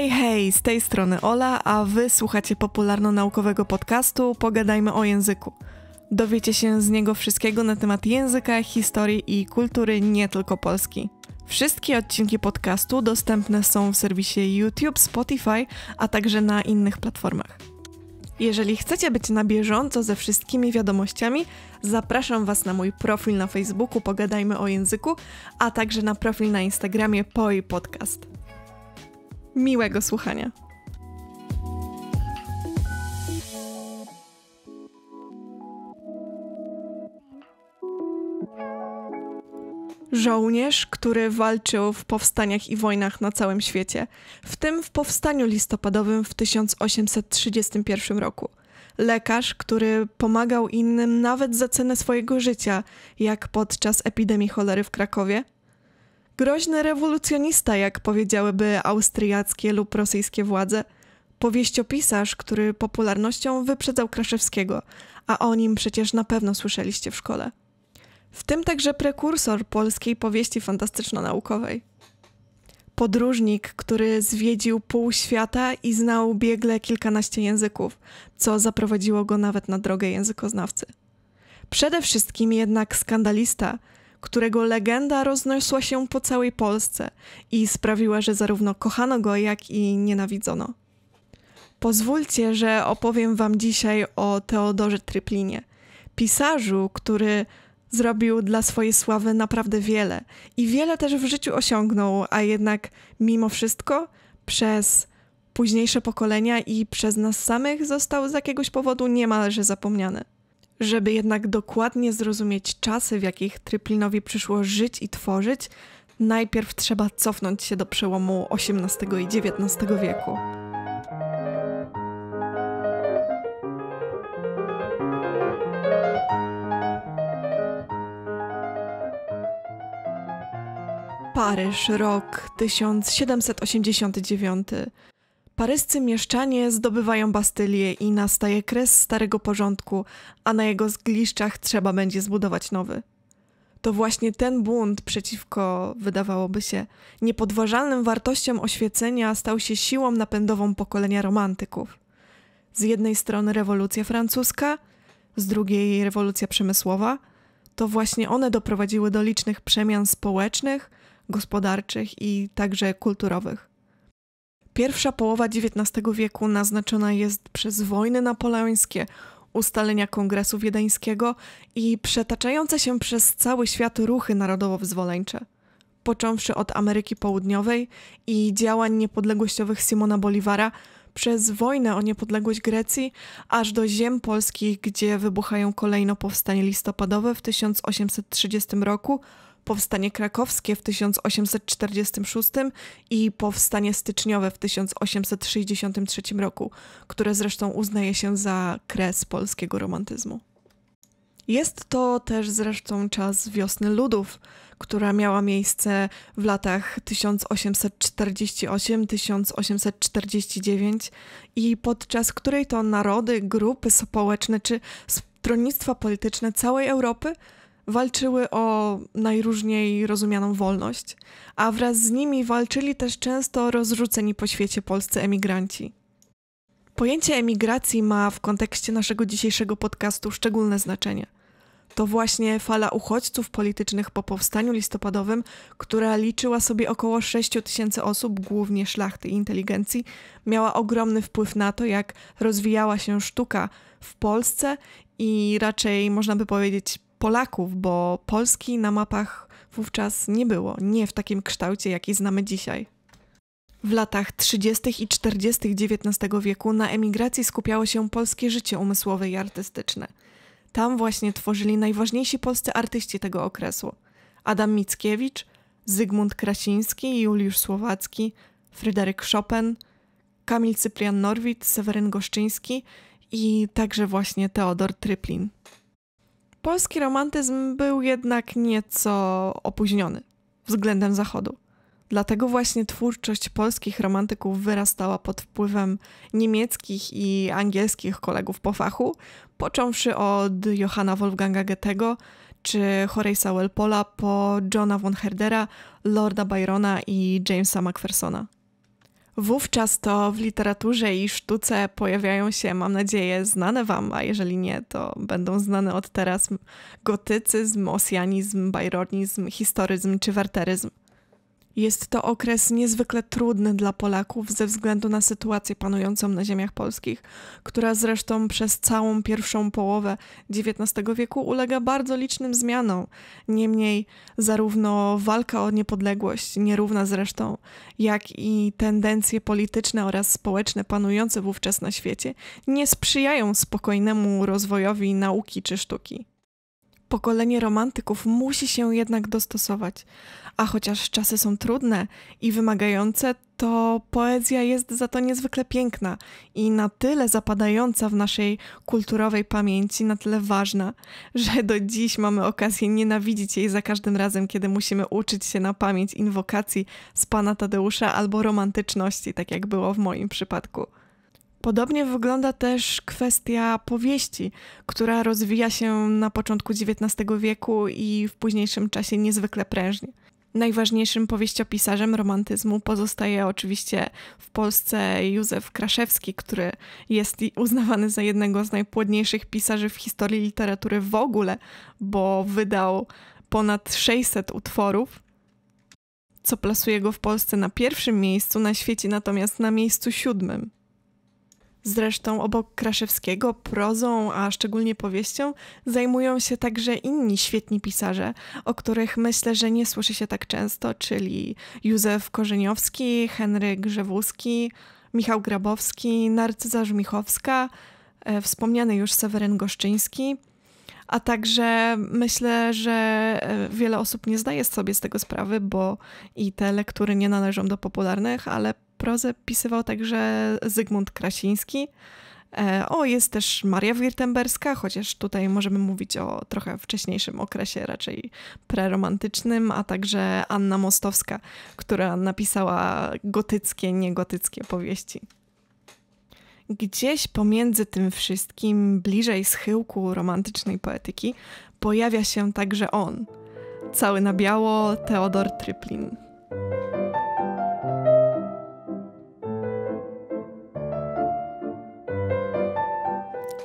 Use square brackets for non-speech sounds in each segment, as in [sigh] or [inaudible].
Hej, hej, z tej strony Ola, a wy słuchacie popularno-naukowego podcastu Pogadajmy o języku. Dowiecie się z niego wszystkiego na temat języka, historii i kultury nie tylko Polski. Wszystkie odcinki podcastu dostępne są w serwisie YouTube, Spotify, a także na innych platformach. Jeżeli chcecie być na bieżąco ze wszystkimi wiadomościami, zapraszam Was na mój profil na Facebooku Pogadajmy o języku, a także na profil na Instagramie POI Podcast. Miłego słuchania. Żołnierz, który walczył w powstaniach i wojnach na całym świecie, w tym w powstaniu listopadowym w 1831 roku. Lekarz, który pomagał innym nawet za cenę swojego życia, jak podczas epidemii cholery w Krakowie, Groźny rewolucjonista, jak powiedziałyby austriackie lub rosyjskie władze. Powieściopisarz, który popularnością wyprzedzał Kraszewskiego, a o nim przecież na pewno słyszeliście w szkole. W tym także prekursor polskiej powieści fantastyczno-naukowej. Podróżnik, który zwiedził pół świata i znał biegle kilkanaście języków, co zaprowadziło go nawet na drogę językoznawcy. Przede wszystkim jednak skandalista – którego legenda roznosiła się po całej Polsce i sprawiła, że zarówno kochano go, jak i nienawidzono. Pozwólcie, że opowiem Wam dzisiaj o Teodorze Tryplinie, pisarzu, który zrobił dla swojej sławy naprawdę wiele i wiele też w życiu osiągnął, a jednak mimo wszystko przez późniejsze pokolenia i przez nas samych został z jakiegoś powodu niemalże zapomniany. Żeby jednak dokładnie zrozumieć czasy, w jakich Tryplinowi przyszło żyć i tworzyć, najpierw trzeba cofnąć się do przełomu XVIII i XIX wieku. Paryż, rok 1789. Paryscy mieszczanie zdobywają Bastylię i nastaje kres starego porządku, a na jego zgliszczach trzeba będzie zbudować nowy. To właśnie ten bunt przeciwko, wydawałoby się, niepodważalnym wartościom oświecenia stał się siłą napędową pokolenia romantyków. Z jednej strony rewolucja francuska, z drugiej rewolucja przemysłowa, to właśnie one doprowadziły do licznych przemian społecznych, gospodarczych i także kulturowych. Pierwsza połowa XIX wieku naznaczona jest przez wojny napoleońskie, ustalenia Kongresu Wiedeńskiego i przetaczające się przez cały świat ruchy narodowo wzwoleńcze Począwszy od Ameryki Południowej i działań niepodległościowych Simona Bolivara, przez wojnę o niepodległość Grecji, aż do ziem polskich, gdzie wybuchają kolejno powstanie listopadowe w 1830 roku powstanie krakowskie w 1846 i powstanie styczniowe w 1863 roku, które zresztą uznaje się za kres polskiego romantyzmu. Jest to też zresztą czas wiosny ludów, która miała miejsce w latach 1848-1849 i podczas której to narody, grupy społeczne czy stronnictwa polityczne całej Europy walczyły o najróżniej rozumianą wolność, a wraz z nimi walczyli też często rozrzuceni po świecie polscy emigranci. Pojęcie emigracji ma w kontekście naszego dzisiejszego podcastu szczególne znaczenie. To właśnie fala uchodźców politycznych po powstaniu listopadowym, która liczyła sobie około 6 tysięcy osób, głównie szlachty i inteligencji, miała ogromny wpływ na to, jak rozwijała się sztuka w Polsce i raczej można by powiedzieć Polaków, bo Polski na mapach wówczas nie było, nie w takim kształcie, jaki znamy dzisiaj. W latach 30. i 40. XIX wieku na emigracji skupiało się polskie życie umysłowe i artystyczne. Tam właśnie tworzyli najważniejsi polscy artyści tego okresu: Adam Mickiewicz, Zygmunt Krasiński, Juliusz Słowacki, Fryderyk Chopin, Kamil Cyprian Norwid, Seweryn Goszczyński i także właśnie Teodor Tryplin polski romantyzm był jednak nieco opóźniony względem Zachodu. Dlatego właśnie twórczość polskich romantyków wyrastała pod wpływem niemieckich i angielskich kolegów po fachu, począwszy od Johanna Wolfganga Goethego czy Horace'a Walpola po Johna von Herdera, Lorda Byrona i Jamesa Macphersona. Wówczas to w literaturze i sztuce pojawiają się, mam nadzieję, znane Wam, a jeżeli nie, to będą znane od teraz gotycyzm, osjanizm, bajronizm, historyzm czy werteryzm. Jest to okres niezwykle trudny dla Polaków ze względu na sytuację panującą na ziemiach polskich, która zresztą przez całą pierwszą połowę XIX wieku ulega bardzo licznym zmianom. Niemniej, zarówno walka o niepodległość, nierówna zresztą, jak i tendencje polityczne oraz społeczne panujące wówczas na świecie nie sprzyjają spokojnemu rozwojowi nauki czy sztuki. Pokolenie romantyków musi się jednak dostosować. A chociaż czasy są trudne i wymagające, to poezja jest za to niezwykle piękna i na tyle zapadająca w naszej kulturowej pamięci, na tyle ważna, [laughs] że do dziś mamy okazję nienawidzić jej za każdym razem, kiedy musimy uczyć się na pamięć inwokacji z pana Tadeusza albo romantyczności, tak jak było w moim przypadku. Podobnie wygląda też kwestia powieści, która rozwija się na początku XIX wieku i w późniejszym czasie niezwykle prężnie. Najważniejszym powieściopisarzem romantyzmu pozostaje oczywiście w Polsce Józef Kraszewski, który jest uznawany za jednego z najpłodniejszych pisarzy w historii literatury w ogóle, bo wydał ponad 600 utworów, co plasuje go w Polsce na pierwszym miejscu, na świecie natomiast na miejscu siódmym. Zresztą obok Kraszewskiego prozą, a szczególnie powieścią zajmują się także inni świetni pisarze, o których myślę, że nie słyszy się tak często, czyli Józef Korzeniowski, Henryk Grzewuski, Michał Grabowski, Narcyza Żmichowska, e, wspomniany już Seweryn Goszczyński. A także myślę, że e, wiele osób nie zdaje sobie z tego sprawy, bo i te lektury nie należą do popularnych, ale prozę pisywał także Zygmunt Krasiński. E, o, jest też Maria Wirtemberska, chociaż tutaj możemy mówić o trochę wcześniejszym okresie, raczej preromantycznym, a także Anna Mostowska, która napisała gotyckie, niegotyckie powieści. Gdzieś pomiędzy tym wszystkim, bliżej schyłku romantycznej poetyki, pojawia się także on, cały na biało Teodor Tryplin.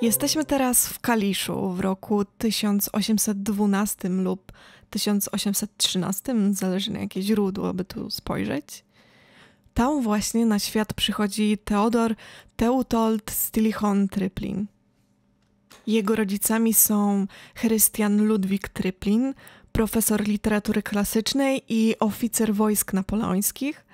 Jesteśmy teraz w Kaliszu w roku 1812 lub 1813, zależy na jakie źródło, by tu spojrzeć. Tam właśnie na świat przychodzi Teodor Teutold Stilichon Tryplin. Jego rodzicami są Christian Ludwik Tryplin, profesor literatury klasycznej i oficer wojsk napoleońskich,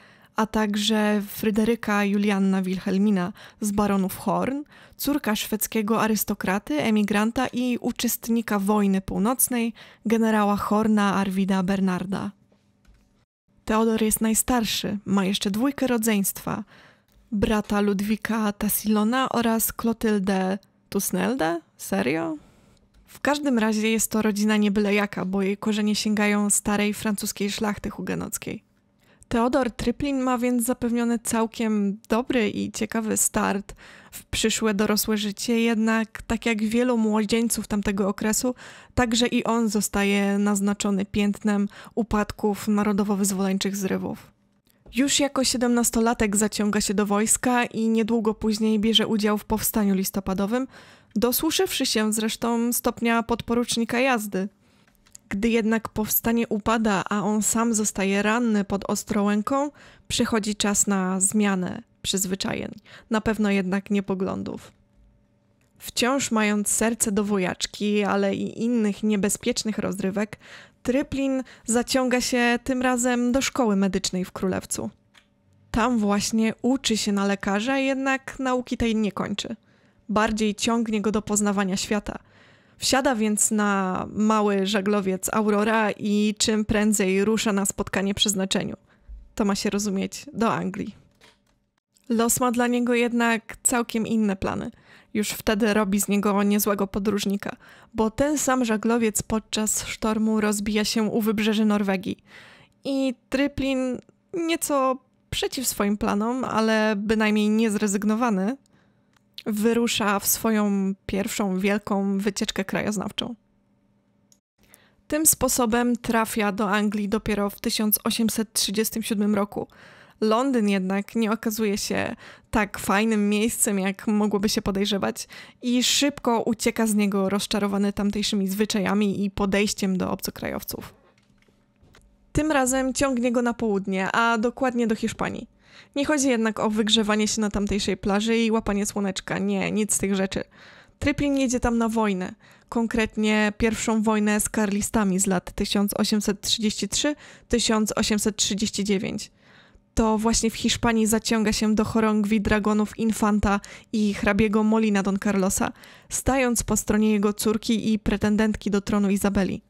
a także Fryderyka Julianna Wilhelmina z baronów Horn, córka szwedzkiego arystokraty, emigranta i uczestnika wojny północnej, generała Horna Arwida Bernarda. Teodor jest najstarszy, ma jeszcze dwójkę rodzeństwa, brata Ludwika Tassilona oraz Klotyldę Tusnelde? Serio? W każdym razie jest to rodzina niebyle jaka, bo jej korzenie sięgają starej francuskiej szlachty hugenockiej. Teodor Tryplin ma więc zapewniony całkiem dobry i ciekawy start w przyszłe dorosłe życie, jednak tak jak wielu młodzieńców tamtego okresu, także i on zostaje naznaczony piętnem upadków narodowo-wyzwoleńczych zrywów. Już jako siedemnastolatek zaciąga się do wojska i niedługo później bierze udział w powstaniu listopadowym, dosłuszywszy się zresztą stopnia podporucznika jazdy. Gdy jednak powstanie upada, a on sam zostaje ranny pod ostrołęką, przychodzi czas na zmianę przyzwyczajeń, na pewno jednak nie poglądów. Wciąż mając serce do wojaczki, ale i innych niebezpiecznych rozrywek, Tryplin zaciąga się tym razem do szkoły medycznej w Królewcu. Tam właśnie uczy się na lekarza, jednak nauki tej nie kończy. Bardziej ciągnie go do poznawania świata – Wsiada więc na mały żaglowiec Aurora i czym prędzej rusza na spotkanie przeznaczeniu. To ma się rozumieć do Anglii. Los ma dla niego jednak całkiem inne plany. Już wtedy robi z niego niezłego podróżnika, bo ten sam żaglowiec podczas sztormu rozbija się u wybrzeży Norwegii. I Tryplin nieco przeciw swoim planom, ale bynajmniej nie zrezygnowany wyrusza w swoją pierwszą wielką wycieczkę krajoznawczą. Tym sposobem trafia do Anglii dopiero w 1837 roku. Londyn jednak nie okazuje się tak fajnym miejscem, jak mogłoby się podejrzewać, i szybko ucieka z niego rozczarowany tamtejszymi zwyczajami i podejściem do obcokrajowców. Tym razem ciągnie go na południe, a dokładnie do Hiszpanii. Nie chodzi jednak o wygrzewanie się na tamtejszej plaży i łapanie słoneczka, nie, nic z tych rzeczy. Trypin jedzie tam na wojnę, konkretnie pierwszą wojnę z karlistami z lat 1833-1839. To właśnie w Hiszpanii zaciąga się do chorągwi dragonów Infanta i hrabiego Molina Don Carlosa, stając po stronie jego córki i pretendentki do tronu Izabeli.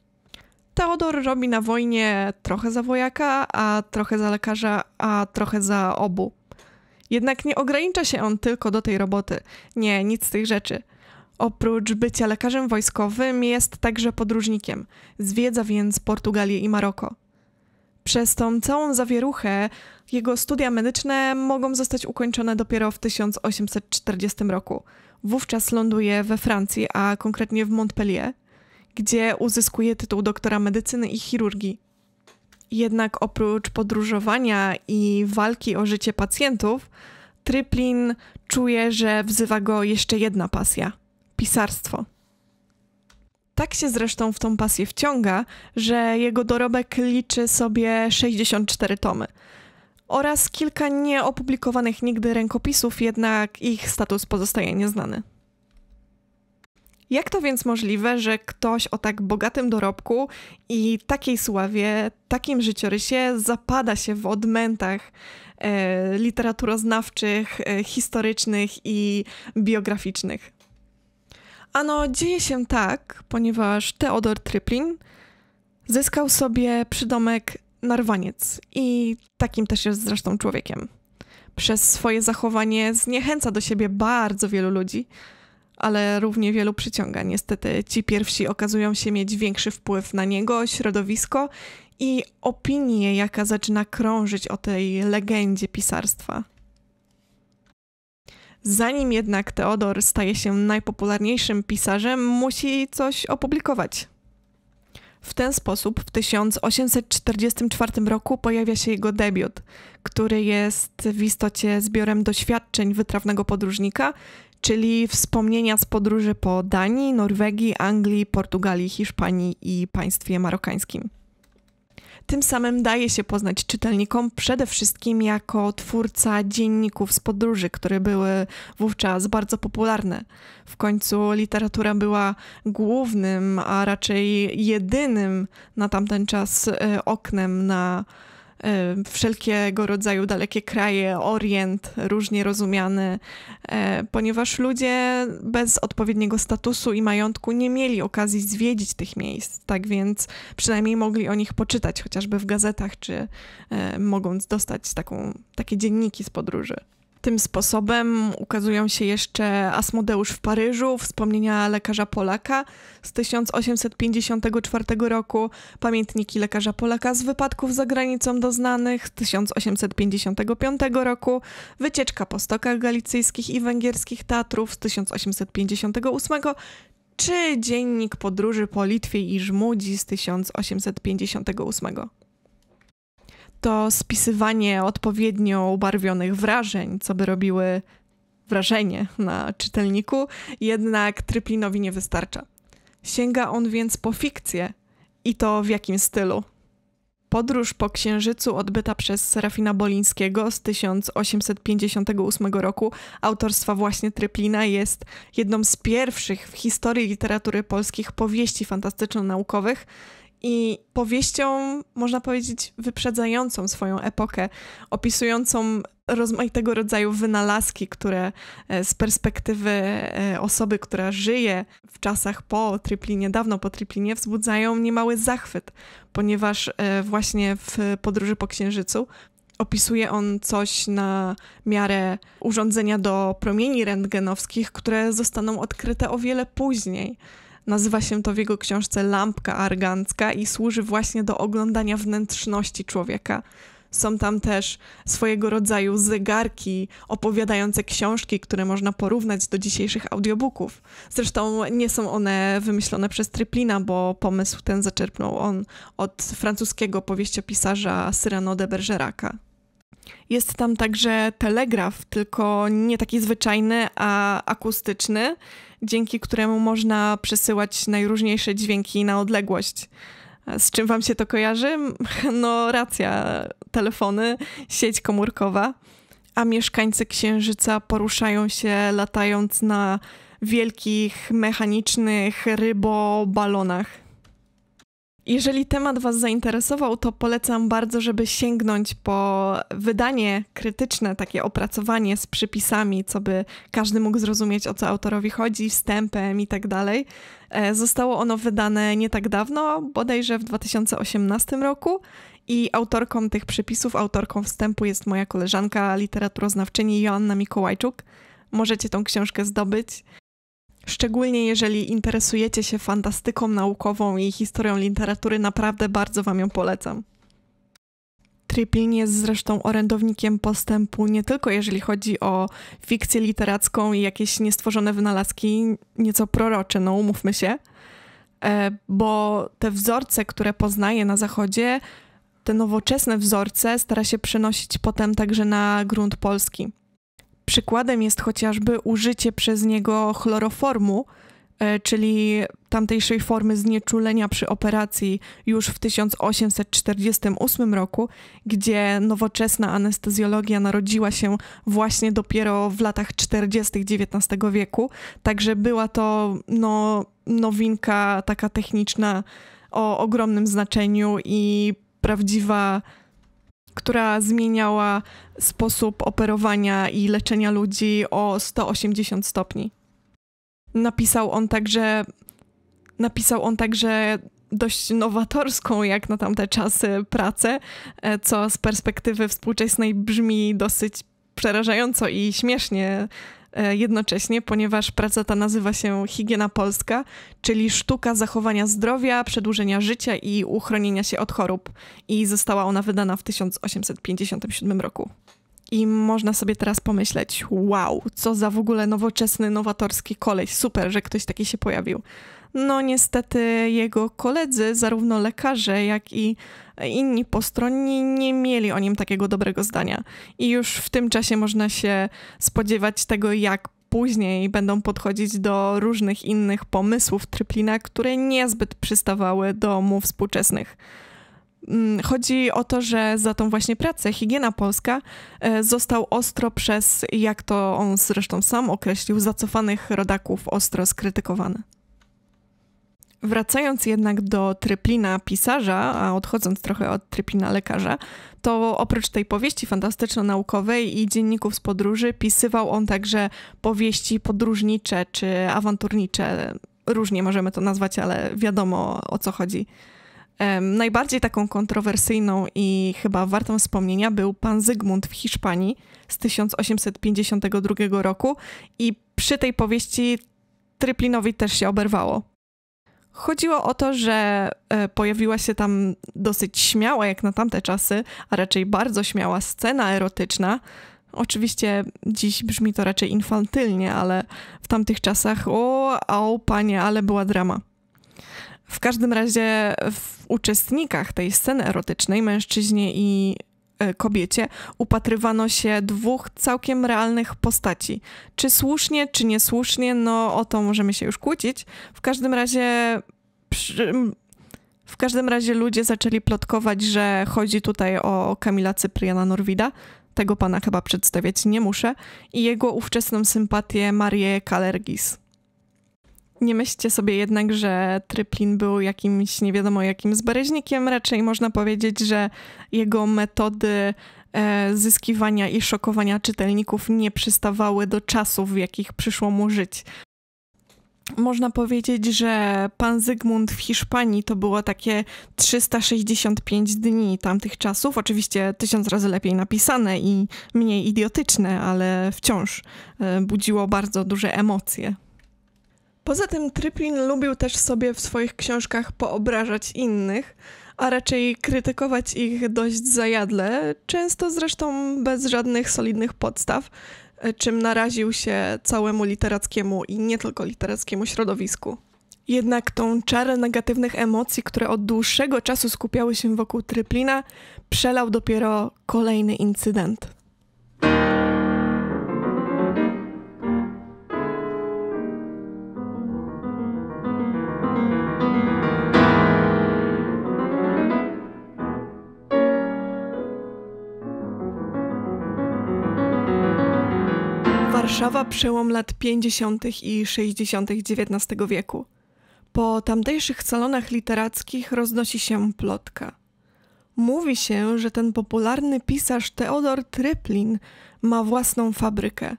Teodor robi na wojnie trochę za wojaka, a trochę za lekarza, a trochę za obu. Jednak nie ogranicza się on tylko do tej roboty. Nie, nic z tych rzeczy. Oprócz bycia lekarzem wojskowym jest także podróżnikiem. Zwiedza więc Portugalię i Maroko. Przez tą całą zawieruchę jego studia medyczne mogą zostać ukończone dopiero w 1840 roku. Wówczas ląduje we Francji, a konkretnie w Montpellier gdzie uzyskuje tytuł doktora medycyny i chirurgii. Jednak oprócz podróżowania i walki o życie pacjentów, Tryplin czuje, że wzywa go jeszcze jedna pasja pisarstwo. Tak się zresztą w tą pasję wciąga, że jego dorobek liczy sobie 64 tomy oraz kilka nieopublikowanych nigdy rękopisów, jednak ich status pozostaje nieznany. Jak to więc możliwe, że ktoś o tak bogatym dorobku i takiej sławie, takim życiorysie zapada się w odmętach e, literaturoznawczych, e, historycznych i biograficznych? Ano, dzieje się tak, ponieważ Teodor Tryplin zyskał sobie przydomek narwaniec i takim też jest zresztą człowiekiem. Przez swoje zachowanie zniechęca do siebie bardzo wielu ludzi, ale równie wielu przyciąga. Niestety ci pierwsi okazują się mieć większy wpływ na niego, środowisko i opinię, jaka zaczyna krążyć o tej legendzie pisarstwa. Zanim jednak Teodor staje się najpopularniejszym pisarzem, musi coś opublikować. W ten sposób w 1844 roku pojawia się jego debiut, który jest w istocie zbiorem doświadczeń wytrawnego podróżnika czyli wspomnienia z podróży po Danii, Norwegii, Anglii, Portugalii, Hiszpanii i państwie marokańskim. Tym samym daje się poznać czytelnikom przede wszystkim jako twórca dzienników z podróży, które były wówczas bardzo popularne. W końcu literatura była głównym, a raczej jedynym na tamten czas e, oknem na wszelkiego rodzaju dalekie kraje, Orient, różnie rozumiany, ponieważ ludzie bez odpowiedniego statusu i majątku nie mieli okazji zwiedzić tych miejsc, tak więc przynajmniej mogli o nich poczytać, chociażby w gazetach, czy mogąc dostać taką, takie dzienniki z podróży. Tym sposobem ukazują się jeszcze Asmodeusz w Paryżu, wspomnienia lekarza Polaka z 1854 roku, pamiętniki lekarza Polaka z wypadków za granicą doznanych z 1855 roku, wycieczka po stokach galicyjskich i węgierskich Tatrów z 1858 czy dziennik podróży po Litwie i Żmudzi z 1858 to spisywanie odpowiednio ubarwionych wrażeń, co by robiły wrażenie na czytelniku, jednak Tryplinowi nie wystarcza. Sięga on więc po fikcję i to w jakim stylu. Podróż po Księżycu odbyta przez Serafina Bolińskiego z 1858 roku autorstwa właśnie Tryplina jest jedną z pierwszych w historii literatury polskich powieści fantastyczno-naukowych, i powieścią, można powiedzieć, wyprzedzającą swoją epokę, opisującą rozmaitego rodzaju wynalazki, które e, z perspektywy e, osoby, która żyje w czasach po Triplinie, dawno po Triplinie, wzbudzają niemały zachwyt, ponieważ e, właśnie w podróży po Księżycu opisuje on coś na miarę urządzenia do promieni rentgenowskich, które zostaną odkryte o wiele później. Nazywa się to w jego książce Lampka Argancka i służy właśnie do oglądania wnętrzności człowieka. Są tam też swojego rodzaju zegarki opowiadające książki, które można porównać do dzisiejszych audiobooków. Zresztą nie są one wymyślone przez Tryplina, bo pomysł ten zaczerpnął on od francuskiego powieściopisarza Cyrano de Bergeraca. Jest tam także telegraf, tylko nie taki zwyczajny, a akustyczny, dzięki któremu można przesyłać najróżniejsze dźwięki na odległość. Z czym wam się to kojarzy? [laughs] No racja, telefony, sieć komórkowa, a mieszkańcy Księżyca poruszają się latając na wielkich mechanicznych rybobalonach. Jeżeli temat Was zainteresował, to polecam bardzo, żeby sięgnąć po wydanie krytyczne, takie opracowanie z przypisami, co by każdy mógł zrozumieć, o co autorowi chodzi, wstępem i tak dalej. E, zostało ono wydane nie tak dawno, bodajże w 2018 roku. I autorką tych przypisów, autorką wstępu jest moja koleżanka, literaturoznawczyni Joanna Mikołajczuk. Możecie tą książkę zdobyć. Szczególnie jeżeli interesujecie się fantastyką naukową i historią literatury, naprawdę bardzo Wam ją polecam. Triplin jest zresztą orędownikiem postępu nie tylko jeżeli chodzi o fikcję literacką i jakieś niestworzone wynalazki, nieco prorocze, no umówmy się, e, bo te wzorce, które poznaje na Zachodzie, te nowoczesne wzorce stara się przenosić potem także na grunt polski. Przykładem jest chociażby użycie przez niego chloroformu, e, czyli tamtejszej formy znieczulenia przy operacji już w 1848 roku, gdzie nowoczesna anestezjologia narodziła się właśnie dopiero w latach 40. XIX wieku, także była to no, nowinka taka techniczna o ogromnym znaczeniu i prawdziwa która zmieniała sposób operowania i leczenia ludzi o 180 stopni. Napisał on także napisał on także dość nowatorską jak na tamte czasy pracę, e, co z perspektywy współczesnej brzmi dosyć przerażająco i śmiesznie, E, jednocześnie, ponieważ praca ta nazywa się Higiena Polska, czyli sztuka zachowania zdrowia, przedłużenia życia i uchronienia się od chorób. I została ona wydana w 1857 roku. I można sobie teraz pomyśleć, wow, co za w ogóle nowoczesny, nowatorski koleś, super, że ktoś taki się pojawił. No niestety jego koledzy, zarówno lekarze, jak i inni postronni nie mieli o nim takiego dobrego zdania. I już w tym czasie można się spodziewać tego, jak później będą podchodzić do różnych innych pomysłów Tryplina, które niezbyt przystawały do mu współczesnych. Mm, chodzi o to, że za tą właśnie pracę Higiena Polska e, został ostro przez, jak to on zresztą sam określił, zacofanych rodaków ostro skrytykowany. Wracając jednak do tryplina pisarza, a odchodząc trochę od tryplina lekarza, to oprócz tej powieści fantastyczno-naukowej i dzienników z podróży, pisywał on także powieści podróżnicze czy awanturnicze. Różnie możemy to nazwać, ale wiadomo o co chodzi. Najbardziej taką kontrowersyjną i chyba wartą wspomnienia był Pan Zygmunt w Hiszpanii z 1852 roku i przy tej powieści Tryplinowi też się oberwało. Chodziło o to, że e, pojawiła się tam dosyć śmiała, jak na tamte czasy, a raczej bardzo śmiała scena erotyczna. Oczywiście dziś brzmi to raczej infantylnie, ale w tamtych czasach, o, o panie, ale była drama. W każdym razie w uczestnikach tej sceny erotycznej, mężczyźnie i E, kobiecie upatrywano się dwóch całkiem realnych postaci. Czy słusznie, czy niesłusznie, no o to możemy się już kłócić. W każdym razie. Przy, w każdym razie ludzie zaczęli plotkować, że chodzi tutaj o Kamila Cypriana Norwida. Tego pana chyba przedstawiać nie muszę. I jego ówczesną sympatię Marię Kalergis. Nie myślcie sobie jednak, że Tryplin był jakimś nie wiadomo jakim zbareźnikiem. Raczej można powiedzieć, że jego metody e, zyskiwania i szokowania czytelników nie przystawały do czasów, w jakich przyszło mu żyć. Można powiedzieć, że pan Zygmunt w Hiszpanii to było takie 365 dni tamtych czasów. Oczywiście tysiąc razy lepiej napisane i mniej idiotyczne, ale wciąż e, budziło bardzo duże emocje. Poza tym Tryplin lubił też sobie w swoich książkach poobrażać innych, a raczej krytykować ich dość zajadle, często zresztą bez żadnych solidnych podstaw, czym naraził się całemu literackiemu i nie tylko literackiemu środowisku. Jednak tą czarę negatywnych emocji, które od dłuższego czasu skupiały się wokół Tryplina, przelał dopiero kolejny incydent. Warszawa przełom lat 50. i 60. XIX wieku. Po tamtejszych salonach literackich roznosi się plotka. Mówi się, że ten popularny pisarz Teodor Tryplin ma własną fabrykę.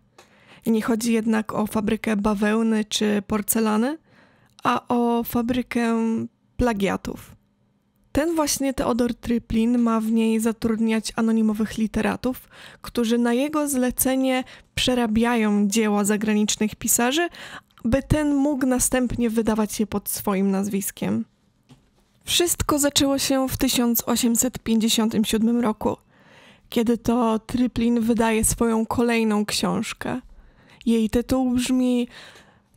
Nie chodzi jednak o fabrykę bawełny czy porcelany, a o fabrykę plagiatów. Ten właśnie Teodor Tryplin ma w niej zatrudniać anonimowych literatów, którzy na jego zlecenie przerabiają dzieła zagranicznych pisarzy, by ten mógł następnie wydawać je pod swoim nazwiskiem. Wszystko zaczęło się w 1857 roku, kiedy to Tryplin wydaje swoją kolejną książkę. Jej tytuł brzmi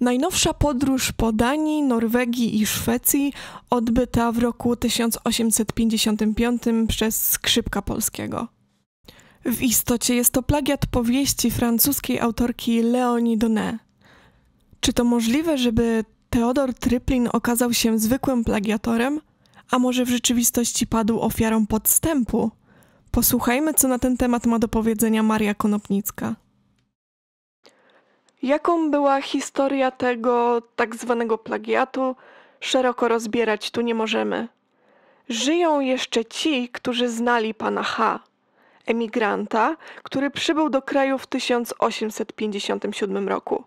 Najnowsza podróż po Danii, Norwegii i Szwecji odbyta w roku 1855 przez Skrzypka Polskiego. W istocie jest to plagiat powieści francuskiej autorki Leonie Donet. Czy to możliwe, żeby Teodor Tryplin okazał się zwykłym plagiatorem? A może w rzeczywistości padł ofiarą podstępu? Posłuchajmy, co na ten temat ma do powiedzenia Maria Konopnicka. Jaką była historia tego tak zwanego plagiatu, szeroko rozbierać tu nie możemy. Żyją jeszcze ci, którzy znali pana H., emigranta, który przybył do kraju w 1857 roku.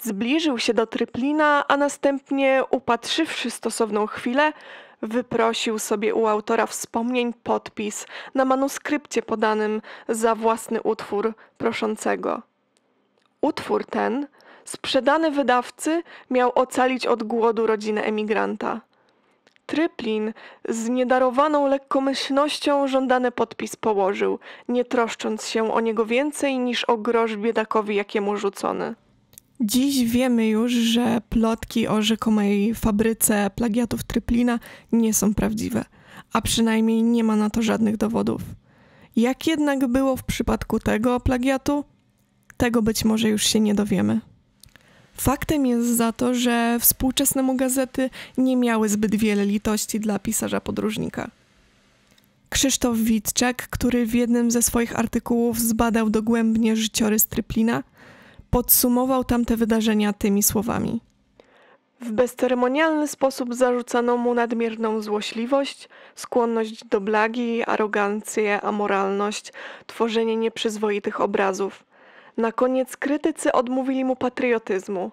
Zbliżył się do Tryplina, a następnie, upatrzywszy stosowną chwilę, wyprosił sobie u autora wspomnień podpis na manuskrypcie podanym za własny utwór proszącego. Utwór ten, sprzedany wydawcy, miał ocalić od głodu rodzinę emigranta. Tryplin z niedarowaną lekkomyślnością żądany podpis położył, nie troszcząc się o niego więcej niż o grosz biedakowi, jakiemu rzucony. Dziś wiemy już, że plotki o rzekomej fabryce plagiatów Tryplina nie są prawdziwe, a przynajmniej nie ma na to żadnych dowodów. Jak jednak było w przypadku tego plagiatu? Tego być może już się nie dowiemy. Faktem jest za to, że współczesne mu gazety nie miały zbyt wiele litości dla pisarza podróżnika. Krzysztof Witczek, który w jednym ze swoich artykułów zbadał dogłębnie życiorys Tryplina, podsumował tamte wydarzenia tymi słowami. W bezceremonialny sposób zarzucano mu nadmierną złośliwość, skłonność do blagi, arogancję, amoralność, tworzenie nieprzyzwoitych obrazów. Na koniec krytycy odmówili mu patriotyzmu.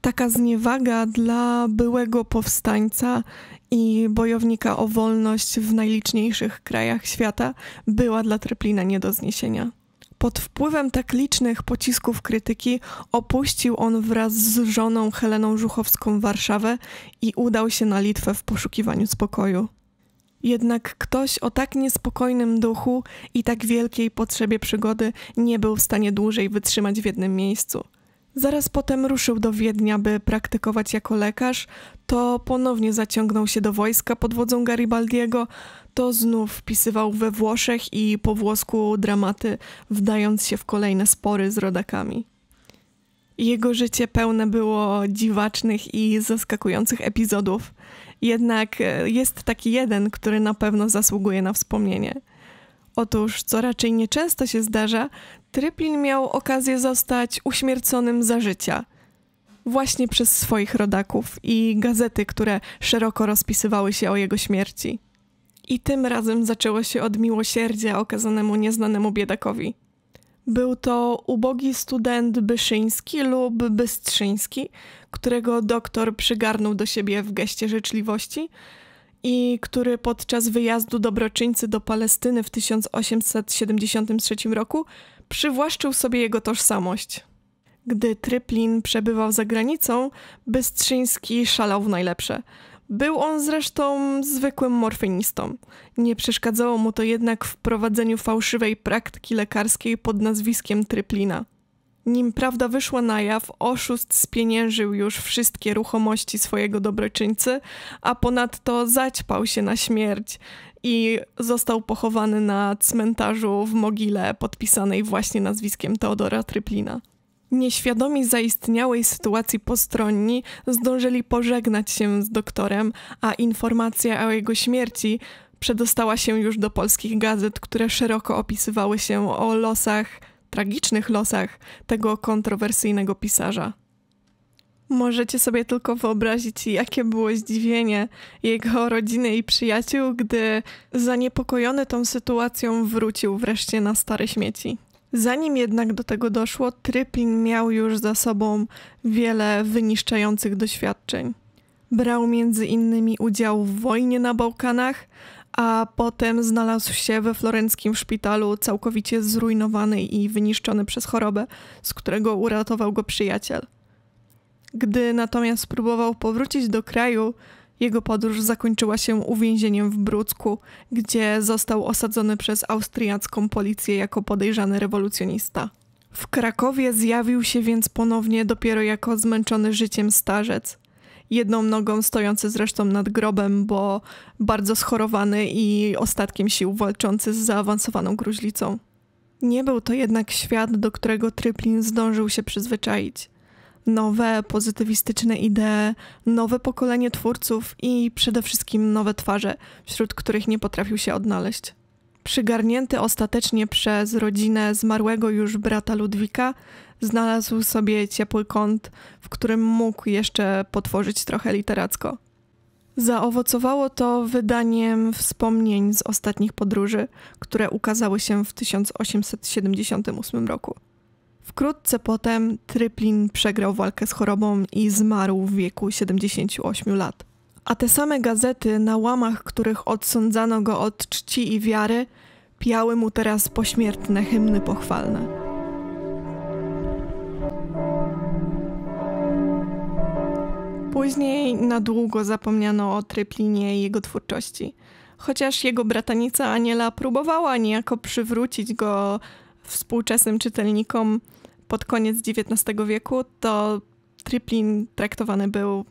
Taka zniewaga dla byłego powstańca i bojownika o wolność w najliczniejszych krajach świata była dla Treplina nie do zniesienia. Pod wpływem tak licznych pocisków krytyki opuścił on wraz z żoną Heleną Żuchowską Warszawę i udał się na Litwę w poszukiwaniu spokoju. Jednak ktoś o tak niespokojnym duchu i tak wielkiej potrzebie przygody nie był w stanie dłużej wytrzymać w jednym miejscu. Zaraz potem ruszył do Wiednia, by praktykować jako lekarz, to ponownie zaciągnął się do wojska pod wodzą Garibaldiego, to znów wpisywał we Włoszech i po włosku dramaty, wdając się w kolejne spory z rodakami. Jego życie pełne było dziwacznych i zaskakujących epizodów. Jednak e, jest taki jeden, który na pewno zasługuje na wspomnienie. Otóż, co raczej nieczęsto się zdarza, Tryplin miał okazję zostać uśmierconym za życia. Właśnie przez swoich rodaków i gazety, które szeroko rozpisywały się o jego śmierci. I tym razem zaczęło się od miłosierdzia okazanemu nieznanemu biedakowi. Był to ubogi student Byszyński lub Bystrzyński, którego doktor przygarnął do siebie w geście życzliwości i który podczas wyjazdu dobroczyńcy do Palestyny w 1873 roku przywłaszczył sobie jego tożsamość. Gdy Tryplin przebywał za granicą, Bystrzyński szalał w najlepsze. Był on zresztą zwykłym morfinistą. Nie przeszkadzało mu to jednak w prowadzeniu fałszywej praktyki lekarskiej pod nazwiskiem Tryplina. Nim prawda wyszła na jaw, oszust spieniężył już wszystkie ruchomości swojego dobroczyńcy, a ponadto zaćpał się na śmierć i został pochowany na cmentarzu w mogile podpisanej właśnie nazwiskiem Teodora Tryplina. Nieświadomi zaistniałej sytuacji postronni zdążyli pożegnać się z doktorem, a informacja o jego śmierci przedostała się już do polskich gazet, które szeroko opisywały się o losach, tragicznych losach tego kontrowersyjnego pisarza. Możecie sobie tylko wyobrazić, jakie było zdziwienie jego rodziny i przyjaciół, gdy zaniepokojony tą sytuacją wrócił wreszcie na stare śmieci. Zanim jednak do tego doszło, Trypin miał już za sobą wiele wyniszczających doświadczeń. Brał między innymi udział w wojnie na Bałkanach, a potem znalazł się we florenckim szpitalu całkowicie zrujnowany i wyniszczony przez chorobę, z którego uratował go przyjaciel. Gdy natomiast próbował powrócić do kraju, jego podróż zakończyła się uwięzieniem w Brucku, gdzie został osadzony przez austriacką policję jako podejrzany rewolucjonista. W Krakowie zjawił się więc ponownie dopiero jako zmęczony życiem starzec. Jedną nogą stojący zresztą nad grobem, bo bardzo schorowany i ostatkiem sił walczący z zaawansowaną gruźlicą. Nie był to jednak świat, do którego Tryplin zdążył się przyzwyczaić nowe, pozytywistyczne idee, nowe pokolenie twórców i przede wszystkim nowe twarze, wśród których nie potrafił się odnaleźć. Przygarnięty ostatecznie przez rodzinę zmarłego już brata Ludwika, znalazł sobie ciepły kąt, w którym mógł jeszcze potworzyć trochę literacko. Zaowocowało to wydaniem wspomnień z ostatnich podróży, które ukazały się w 1878 roku. Wkrótce potem Tryplin przegrał walkę z chorobą i zmarł w wieku 78 lat. A te same gazety, na łamach których odsądzano go od czci i wiary, piały mu teraz pośmiertne hymny pochwalne. Później na długo zapomniano o Tryplinie i jego twórczości. Chociaż jego bratanica Aniela próbowała niejako przywrócić go współczesnym czytelnikom pod koniec XIX wieku, to Triplin traktowany był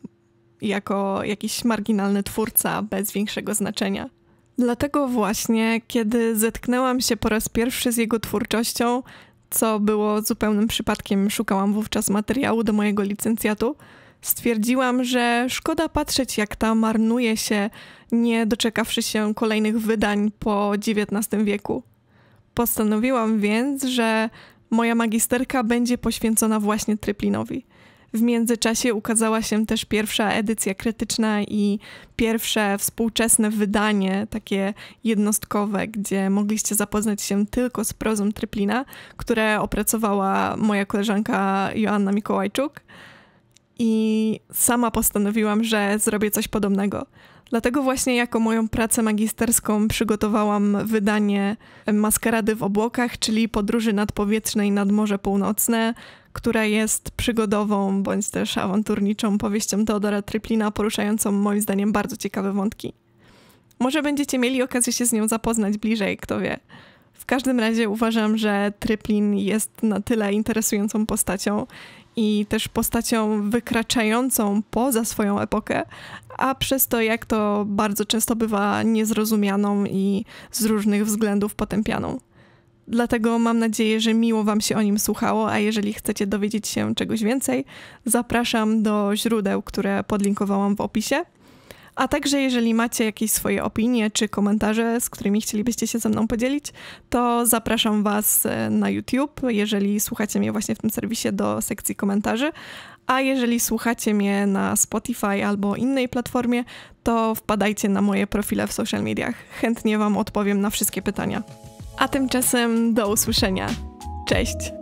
jako jakiś marginalny twórca bez większego znaczenia. Dlatego właśnie, kiedy zetknęłam się po raz pierwszy z jego twórczością, co było zupełnym przypadkiem, szukałam wówczas materiału do mojego licencjatu, stwierdziłam, że szkoda patrzeć, jak ta marnuje się, nie doczekawszy się kolejnych wydań po XIX wieku. Postanowiłam więc, że Moja magisterka będzie poświęcona właśnie tryplinowi. W międzyczasie ukazała się też pierwsza edycja krytyczna i pierwsze współczesne wydanie, takie jednostkowe, gdzie mogliście zapoznać się tylko z prozą Tryplina, które opracowała moja koleżanka Joanna Mikołajczuk. I sama postanowiłam, że zrobię coś podobnego. Dlatego właśnie jako moją pracę magisterską przygotowałam wydanie Maskarady w obłokach, czyli podróży nadpowietrznej nad Morze Północne, która jest przygodową bądź też awanturniczą powieścią Teodora Tryplina, poruszającą moim zdaniem bardzo ciekawe wątki. Może będziecie mieli okazję się z nią zapoznać bliżej, kto wie. W każdym razie uważam, że Tryplin jest na tyle interesującą postacią i też postacią wykraczającą poza swoją epokę, a przez to, jak to bardzo często bywa, niezrozumianą i z różnych względów potępianą. Dlatego mam nadzieję, że miło Wam się o nim słuchało, a jeżeli chcecie dowiedzieć się czegoś więcej, zapraszam do źródeł, które podlinkowałam w opisie. A także jeżeli macie jakieś swoje opinie czy komentarze, z którymi chcielibyście się ze mną podzielić, to zapraszam Was e, na YouTube, jeżeli słuchacie mnie właśnie w tym serwisie, do sekcji komentarzy. A jeżeli słuchacie mnie na Spotify albo innej platformie, to wpadajcie na moje profile w social mediach. Chętnie Wam odpowiem na wszystkie pytania. A tymczasem do usłyszenia. Cześć!